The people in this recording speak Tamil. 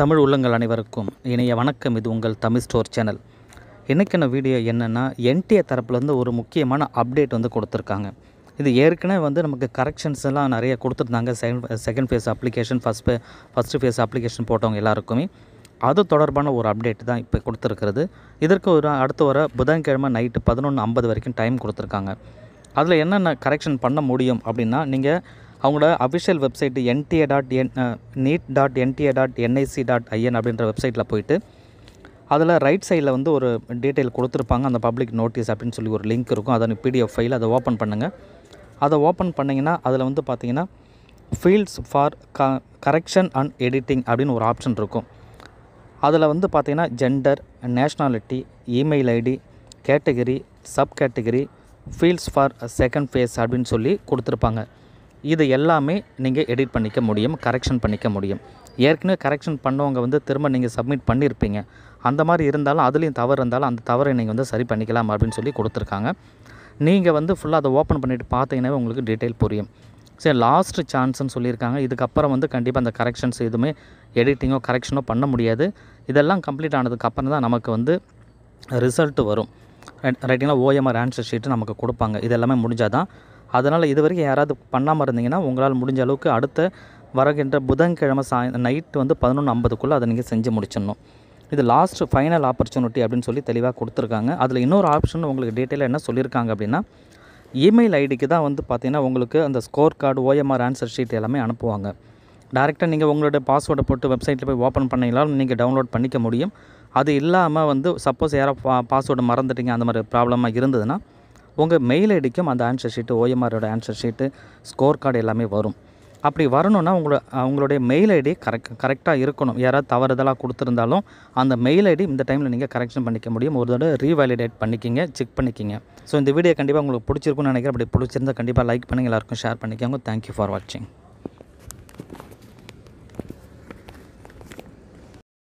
தமிழ் உள்ளங்கள் அனைவருக்கும் இணைய வணக்கம் இது உங்கள் தமிழ் ஸ்டோர் சேனல் இன்றைக்கின வீடியோ என்னென்னா என்டிஏ தரப்புலேருந்து ஒரு முக்கியமான அப்டேட் வந்து கொடுத்துருக்காங்க இது ஏற்கனவே வந்து நமக்கு கரெக்ஷன்ஸ் எல்லாம் நிறைய கொடுத்துருந்தாங்க second second phase application first first phase application போட்டவங்க எல்லாருக்குமே அது தொடர்பான ஒரு அப்டேட் தான் இப்போ கொடுத்துருக்கிறது இதற்கு ஒரு அடுத்து வர புதன்கிழமை நைட்டு பதினொன்று ஐம்பது வரைக்கும் டைம் கொடுத்துருக்காங்க அதில் என்னென்ன கரெக்ஷன் பண்ண முடியும் அப்படின்னா நீங்கள் அவங்களோட official website NTA dot N NEET dot NTA dot NIC dot IN அப்படின்ற வெப்சைட்டில் போயிட்டு அதில் ரைட் சைடில் வந்து ஒரு டீட்டெயில் கொடுத்துருப்பாங்க அந்த பப்ளிக் நோட்டீஸ் அப்படின்னு சொல்லி ஒரு லிங்க் இருக்கும் அதன் பிடிஎஃப் ஃபைல் அதை ஓப்பன் பண்ணுங்கள் அதை ஓப்பன் பண்ணிங்கன்னா அதில் வந்து பார்த்தீங்கன்னா ஃபீல்ட்ஸ் ஃபார் க கரெக்ஷன் அண்ட் எடிட்டிங் அப்படின்னு ஒரு ஆப்ஷன் இருக்கும் அதில் வந்து பார்த்திங்கன்னா gender nationality email ID category sub category fields for second phase அப்படின்னு சொல்லி கொடுத்துருப்பாங்க இது எல்லாமே நீங்கள் எடிட் பண்ணிக்க முடியும் கரெக்ஷன் பண்ணிக்க முடியும் ஏற்கனவே கரெக்ஷன் பண்ணவங்க வந்து திரும்ப நீங்கள் சப்மிட் பண்ணியிருப்பீங்க அந்த மாதிரி இருந்தாலும் அதுலேயும் தவறு இருந்தாலும் அந்த தவறை நீங்கள் வந்து சரி பண்ணிக்கலாம் அப்படின்னு சொல்லி கொடுத்துருக்காங்க நீங்கள் வந்து ஃபுல்லாக அதை ஓப்பன் பண்ணிவிட்டு பார்த்தீங்கன்னா உங்களுக்கு டீட்டெயில் புரியும் சரி லாஸ்ட் சான்ஸ்ன்னு சொல்லியிருக்காங்க இதுக்கப்புறம் வந்து கண்டிப்பாக அந்த கரெக்ஷன்ஸ் எதுவுமே எடிட்டிங்கோ கரெக்ஷனோ பண்ண முடியாது இதெல்லாம் கம்ப்ளீட் ஆனதுக்கப்புறம் தான் நமக்கு வந்து ரிசல்ட்டு வரும் ரைட்டிங்களா ஓஎம்ஆர் ஆன்சர் ஷீட்டு நமக்கு கொடுப்பாங்க இதெல்லாமே முடிஞ்சால் தான் அதனால் இது வரைக்கும் யாராவது பண்ணாமல் இருந்தீங்கன்னா உங்களால் முடிஞ்ச அளவுக்கு அடுத்த வரகின்ற புதன்கிழமை சாய் நைட்டு வந்து பதினொன்று ஐம்பதுக்குள்ளே அதை நீங்கள் செஞ்சு முடிச்சிடணும் இது லாஸ்ட் ஃபைனல் ஆப்பர்ச்சுனிட்டி அப்படின்னு சொல்லி தெளிவாக கொடுத்துருக்காங்க அதில் இன்னொரு ஆப்ஷன் உங்களுக்கு டீட்டெயிலாக என்ன சொல்லியிருக்காங்க அப்படின்னா இமெயில் ஐடிக்கு தான் வந்து பார்த்திங்கன்னா உங்களுக்கு அந்த score card OMR answer sheet எல்லாமே அனுப்புவாங்க டேரெக்டாக நீங்கள் உங்களோட பாஸ்வேர்டை போட்டு வெப்சைட்டில் போய் ஓப்பன் பண்ணிங்களாலும் நீங்கள் டவுன்லோட் பண்ணிக்க முடியும் அது இல்லாமல் வந்து சப்போஸ் யாரோ பா பாஸ்வேர்டு மறந்துட்டீங்க அந்த மாதிரி ப்ராப்ளமாக இருந்ததுன்னா உங்கள் மெயில் ஐடிக்கும் அந்த ஆன்சர் ஷீட்டு ஓஎம்ஆரோட ஆன்சர் ஷீட்டு ஸ்கோர் கார்டு எல்லாமே வரும் அப்படி வரணும்னா உங்களோட அவங்களுடைய மெயில் ஐடி கரெக்ட் கரெக்டாக இருக்கணும் யாராவது தவறுதலாக கொடுத்துருந்தாலும் அந்த மெயில் ஐடி இந்த டைமில் நீங்கள் கரெக்ஷன் பண்ணிக்க முடியும் ஒரு தடவை ரீவேலிடேட் பண்ணிக்கிங்க செக் பண்ணிக்கிங்க ஸோ இந்த வீடியோ கண்டிப்பாக உங்களுக்கு பிடிச்சிருக்குன்னு நினைக்கிறேன் அப்படி பிடிச்சிருந்தால் கண்டிப்பாக லைக் பண்ணுங்கள் எல்லாருக்கும் ஷேர் பண்ணிக்கோங்க தேங்க்யூ ஃபார் வாட்சிங்